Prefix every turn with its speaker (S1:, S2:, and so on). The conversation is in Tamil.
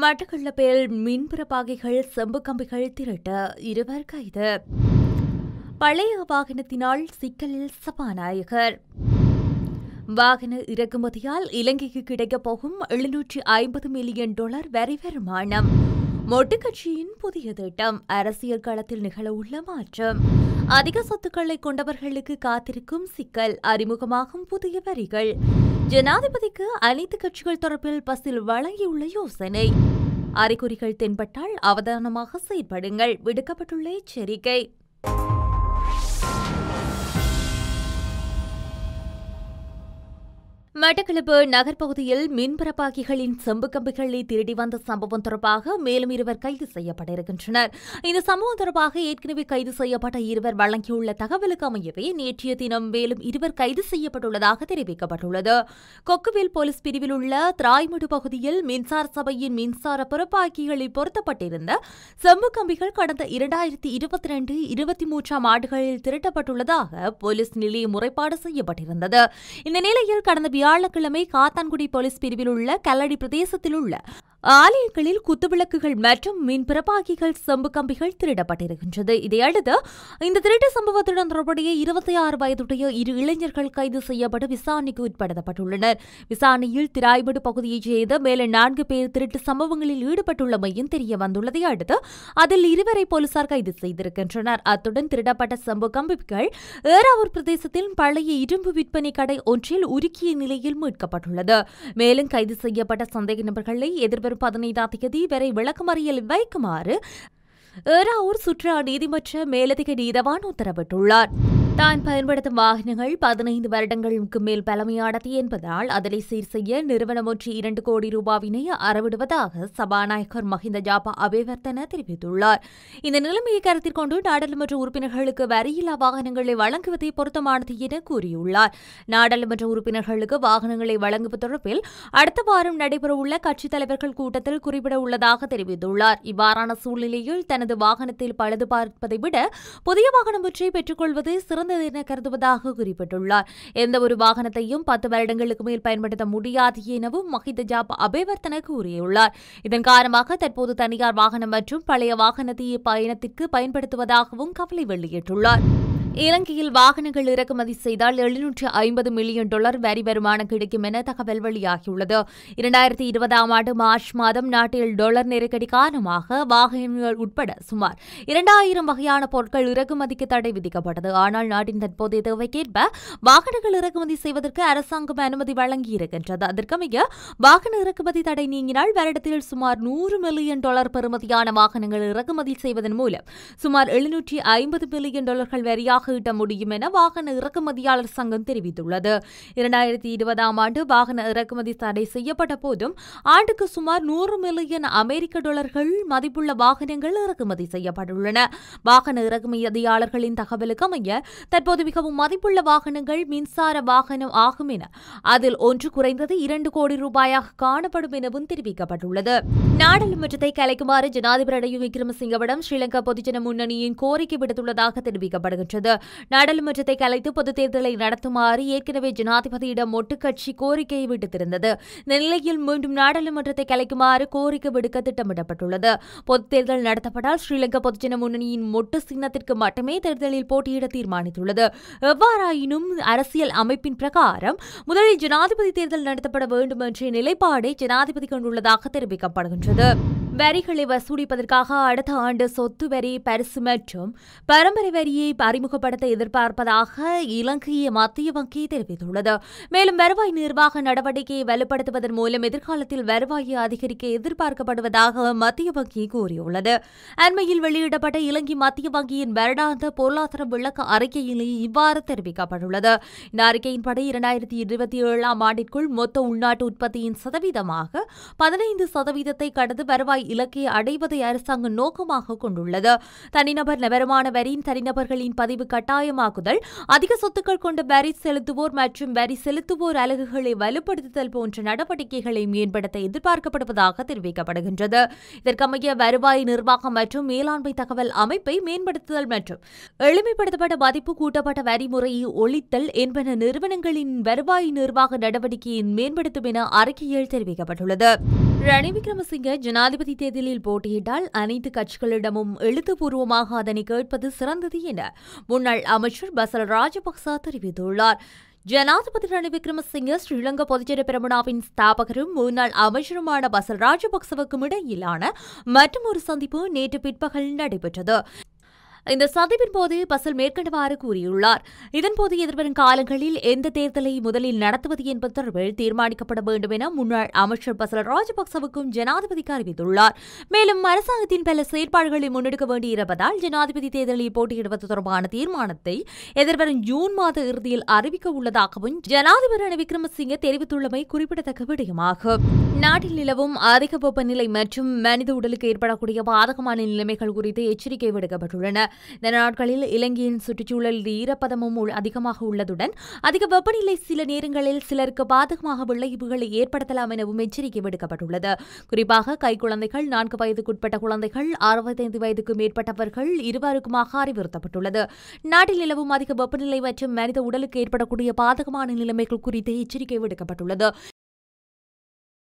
S1: மட்டக்களப்பில் மின்புற பாகைகள் செம்பு கம்பிகள் திருட்டு இருவர் கைது பழைய வாகனத்தினால் சிக்கலில் சபாநாயகர் வாகன இறக்குமதியால் இலங்கைக்கு கிடைக்கப் போகும் எழுநூற்றி ஐம்பது மில்லியன் டாலர் வரி வருமானம் மொட்டுக்கட்சியின் புதிய திட்டம் அரசியல் களத்தில் நிகழவுள்ள மாற்றம் அதிக சொத்துக்களை கொண்டவர்களுக்கு காத்திருக்கும் சிக்கல் அறிமுகமாகும் புதிய வரிகள் ஜனாதிபதிக்கு அனைத்து கட்சிகள் தொடர்பில் பஸ்ஸில் வழங்கியுள்ள யோசனை அறிகுறிகள் தென்பட்டால் அவதானமாக செயற்படுங்கள் விடுக்கப்பட்டுள்ள எச்சரிக்கை மட்டக்களப்பு நகர்ப்பகுதியில் மின்பரப்பாக்கிகளின் செம்பு கம்பிகளை திருடி வந்த சம்பவம் தொடர்பாக மேலும் இருவர் கைது செய்யப்பட இருக்கின்றனர் இந்த சம்பவம் தொடர்பாக ஏற்கனவே கைது செய்யப்பட்ட இருவர் வழங்கியுள்ள தகவலுக்கு அமையவே நேற்றைய தினம் மேலும் இருவர் கைது செய்யப்பட்டுள்ளதாக தெரிவிக்கப்பட்டுள்ளது கொக்குவில் போலீஸ் பிரிவில் உள்ள திராய்மடு பகுதியில் மின்சார சபையின் மின்சார பிறப்பாக்கிகளில் பொருத்தப்பட்டிருந்த செம்பு கம்பிகள் கடந்த இரண்டாயிரத்தி இருபத்தி ரெண்டு இருபத்தி மூன்றாம் ஆண்டுகளில் திரட்டப்பட்டுள்ளதாக போலீஸ் நிலைய முறைப்பாடு செய்யப்பட்டிருந்தது இந்த நிலையில் கடந்த வியாழக்கிழமை காத்தான்குடி போலீஸ் பிரிவில் உள்ள கல்லடி பிரதேசத்தில் உள்ள ஆலயங்களில் குத்துவிளக்குகள் மற்றும் மின் பிரபாகிகள் செம்பு கம்பிகள் திருடப்பட்டிருக்கின்றது இதையடுத்து இந்த திருட்டு சம்பவத்துடன் தொடர்புடைய இருபத்தி ஆறு வயதுடைய இரு இளைஞர்கள் கைது செய்யப்பட்டு விசாரணைக்கு உட்படுத்தப்பட்டுள்ளனர் விசாரணையில் திராய்படு பகுதியைச் சேர்ந்த மேலும் நான்கு பேர் திருட்டு சம்பவங்களில் ஈடுபட்டுள்ளமையும் தெரிய வந்துள்ளதை அடுத்து அதில் இருவரை போலீசார் கைது செய்திருக்கின்றனர் அத்துடன் திருடப்பட்ட செம்பு கம்பிகள் ஏராவூர் பிரதேசத்தில் பழைய இரும்பு விற்பனை கடை ஒன்றில் உருக்கிய நிலையில் மீட்கப்பட்டுள்ளது மேலும் கைது செய்யப்பட்ட சந்தேக நபர்களை எதிர்வரும் டிசம்பர் பதினைந்தாம் தேதி வரை விளக்கமறியல் வைக்குமாறு ஏறாவூர் சுற்றுலா நீதிமன்ற மேலதிக நீதவான் உத்தரவிட்டுள்ளார் தான் பயன்படுத்தும் வாகனங்கள் பதினைந்து வருடங்களுக்கு மேல் பழமையானது என்பதால் அதனை சீர் செய்ய நிறுவனம் ஒன்று இரண்டு கோடி ரூபாவினை அறவிடுவதாக சபாநாயகர் மஹிந்த ஜாபா அபேவர்த்தன தெரிவித்துள்ளார் இந்த நிலைமையை கருத்தில் கொண்டு நாடாளுமன்ற உறுப்பினர்களுக்கு வரியில்லா வாகனங்களை வழங்குவதை பொருத்தமானது என கூறியுள்ளார் நாடாளுமன்ற உறுப்பினர்களுக்கு வாகனங்களை வழங்குவது தொடர்பில் அடுத்த வாரம் நடைபெறவுள்ள கட்சித் தலைவர்கள் கூட்டத்தில் குறிப்பிட உள்ளதாக தெரிவித்துள்ளார் இவ்வாறான சூழ்நிலையில் தனது வாகனத்தில் பழுது பார்ப்பதை விட புதிய வாகனம் ஒன்றை கொள்வது சிறந்த சிறந்தது என கருதுவதாக குறிப்பிட்டுள்ளார் எந்த ஒரு வாகனத்தையும் பத்து வருடங்களுக்கு மேல் பயன்படுத்த முடியாது எனவும் மஹித ஜாப் அபேவர்த்தன கூறியுள்ளார் இதன் காரணமாக தற்போது தனியார் வாகனம் மற்றும் பழைய வாகனத்தையே பயணத்திற்கு பயன்படுத்துவதாகவும் கவலை வெளியிட்டுள்ளார் இலங்கையில் வாகனங்கள் இறக்குமதி செய்தால் எழுநூற்று ஐம்பது மில்லியன் டாலர் வரி வருமானம் கிடைக்கும் என தகவல் வெளியாகியுள்ளது இரண்டாயிரத்தி இருபதாம் ஆண்டு மார்ச் மாதம் நாட்டில் டாலர் நெருக்கடி காரணமாக வாகனங்கள் உட்பட சுமார் இரண்டாயிரம் வகையான பொருட்கள் இறக்குமதிக்கு தடை விதிக்கப்பட்டது ஆனால் நாட்டின் தற்போதைய தேவைக்கேற்ப வாகனங்கள் இறக்குமதி செய்வதற்கு அரசாங்கம் அனுமதி வழங்கியிருக்கின்றது அதற்கமைய வாகன இறக்குமதி தடை நீங்கினால் வருடத்தில் சுமார் நூறு மில்லியன் டாலர் பெறுமதியான வாகனங்கள் இறக்குமதி செய்வதன் மூலம் சுமார் எழுநூற்றி ஐம்பது மில்லியன் டாலர்கள் வரியாக அதிகமாக ஈட்ட முடியும் என வாகன இறக்குமதியாளர் சங்கம் தெரிவித்துள்ளது இரண்டாயிரத்தி இருபதாம் ஆண்டு வாகன இறக்குமதி தடை செய்யப்பட்ட போதும் ஆண்டுக்கு சுமார் நூறு மில்லியன் அமெரிக்க டாலர்கள் மதிப்புள்ள வாகனங்கள் இறக்குமதி செய்யப்பட்டுள்ளன வாகன இறக்குமதியாளர்களின் தகவலுக்கு அமைய தற்போது மிகவும் மதிப்புள்ள வாகனங்கள் மின்சார வாகனம் ஆகும் என அதில் ஒன்று குறைந்தது இரண்டு கோடி ரூபாயாக காணப்படும் எனவும் தெரிவிக்கப்பட்டுள்ளது நாடாளுமன்றத்தை கலைக்குமாறு ஜனாதிபதி ரணில் விக்ரமசிங்கவிடம் ஸ்ரீலங்கா பொதுஜன முன்னணியின் கோரிக்கை விடுத்துள்ளதாக தெரிவிக்கப்படுகின்றது நாடாளுமன்றத்தை கலைத்து பொதுத் தேர்தலை நடத்துமாறு ஏற்கனவே ஜனாதிபதியிடம் ஒட்டுக்கட்சி கோரிக்கையை விடுத்திருந்தது இந்த நிலையில் மீண்டும் நாடாளுமன்றத்தை கலைக்குமாறு கோரிக்கை விடுக்க திட்டமிடப்பட்டுள்ளது பொதுத் தேர்தல் நடத்தப்பட்டால் ஸ்ரீலங்கா பொதுஜன முன்னணியின் மொட்டு சின்னத்திற்கு மட்டுமே தேர்தலில் போட்டியிட தீர்மானித்துள்ளது எவ்வாறாயினும் அரசியல் அமைப்பின் பிரகாரம் முதலில் ஜனாதிபதி தேர்தல் நடத்தப்பட வேண்டும் என்ற நிலைப்பாடை ஜனாதிபதி கொண்டுள்ளதாக தெரிவிக்கப்படுகின்றது வரிகளை வசூலிப்பதற்காக அடுத்த ஆண்டு சொத்து வரி பரிசு மற்றும் பரம்பரை வரியை அறிமுகம் அறிமுகப்படுத்த எதிர்பார்ப்பதாக இலங்கைய மத்திய வங்கி தெரிவித்துள்ளது மேலும் வருவாய் நிர்வாக நடவடிக்கையை வலுப்படுத்துவதன் மூலம் எதிர்காலத்தில் வருவாயை அதிகரிக்க எதிர்பார்க்கப்படுவதாக மத்திய வங்கி கூறியுள்ளது அண்மையில் வெளியிடப்பட்ட இலங்கை மத்திய வங்கியின் வருடாந்த பொருளாதார விளக்க அறிக்கையில் இவ்வாறு தெரிவிக்கப்பட்டுள்ளது இந்த அறிக்கையின்படி இரண்டாயிரத்தி இருபத்தி ஏழாம் ஆண்டிற்குள் மொத்த உள்நாட்டு உற்பத்தியின் சதவீதமாக பதினைந்து சதவீதத்தை கடந்து வருவாய் இலக்கை அடைவதை அரசாங்கம் நோக்கமாக கொண்டுள்ளது தனிநபர் நபருமான வரியின் தனிநபர்களின் பதிவு கட்டாயமாக்குதல் அதிக சொத்துக்கள் கொண்ட வரி செலுத்துவோர் மற்றும் வரி செலுத்துவோர் அலகுகளை வலுப்படுத்துதல் போன்ற நடவடிக்கைகளை மேம்படுத்த எதிர்பார்க்கப்படுவதாக தெரிவிக்கப்படுகின்றது இதற்கமைய வருவாய் நிர்வாகம் மற்றும் மேலாண்மை தகவல் அமைப்பை மேம்படுத்துதல் மற்றும் எளிமைப்படுத்தப்பட்ட மதிப்பு கூட்டப்பட்ட வரி முறையை ஒழித்தல் என்பன நிறுவனங்களின் வருவாய் நிர்வாக நடவடிக்கையை மேம்படுத்தும் என அறிக்கையில் தெரிவிக்கப்பட்டுள்ளது ரணில் விக்ரமசிங்க ஜனாதிபதி தேர்தலில் போட்டியிட்டால் அனைத்து கட்சிகளிடமும் எழுத்துப்பூர்வமாக அதனை கேட்பது சிறந்தது என முன்னாள் முன்னாள் அமைச்சர் பசல ராஜபக்ச தெரிவித்துள்ளார் ஜனாதிபதி ரணில் விக்ரமசிங்க ஸ்ரீலங்கா பொதுஜன பிரமுனாவின் ஸ்தாபகரும் முன்னாள் அமைச்சருமான பசல் ராஜபக்சவுக்கும் இடையிலான மற்றொரு சந்திப்பு நேற்று பிற்பகல் நடைபெற்றது இந்த சந்திப்பின் போது பசல் மேற்கண்டவாறு கூறியுள்ளார் இதன்போது எதிர்வரும் காலங்களில் எந்த தேர்தலை முதலில் நடத்துவது என்பது தொடர்பில் தீர்மானிக்கப்பட வேண்டும் என முன்னாள் அமைச்சர் பசல் ராஜபக்சவுக்கும் ஜனாதிபதிக்கு அறிவித்துள்ளார் மேலும் அரசாங்கத்தின் பல செயற்பாடுகளை முன்னெடுக்க வேண்டியிருப்பதால் ஜனாதிபதி தேர்தலில் போட்டியிடுவது தொடர்பான தீர்மானத்தை எதிர்வரும் ஜூன் மாத இறுதியில் அறிவிக்க உள்ளதாகவும் ஜனாதிபதி ரணி விக்ரமசிங்க தெரிவித்துள்ளமை குறிப்பிடத்தக்க விடயமாகும் நாட்டில் நிலவும் அதிக வெப்பநிலை மற்றும் மனித உடலுக்கு ஏற்படக்கூடிய பாதகமான நிலைமைகள் குறித்து எச்சரிக்கை விடுக்கப்பட்டுள்ளன இந்த நாட்களில் இலங்கையின் சுற்றுச்சூழல் ஈரப்பதமும் அதிகமாக உள்ளதுடன் அதிக வெப்பநிலை சில நேரங்களில் சிலருக்கு பாதகமாக விளைவுகளை ஏற்படுத்தலாம் எனவும் எச்சரிக்கை விடுக்கப்பட்டுள்ளது குறிப்பாக கைக்குழந்தைகள் நான்கு வயதுக்குட்பட்ட குழந்தைகள் அறுபத்தைந்து வயதுக்கு மேற்பட்டவர்கள் இருவருக்குமாக அறிவுறுத்தப்பட்டுள்ளது நாட்டில் நிலவும் அதிக வெப்பநிலை மற்றும் மனித உடலுக்கு ஏற்படக்கூடிய பாதகமான நிலைமைகள் குறித்து எச்சரிக்கை விடுக்கப்பட்டுள்ளது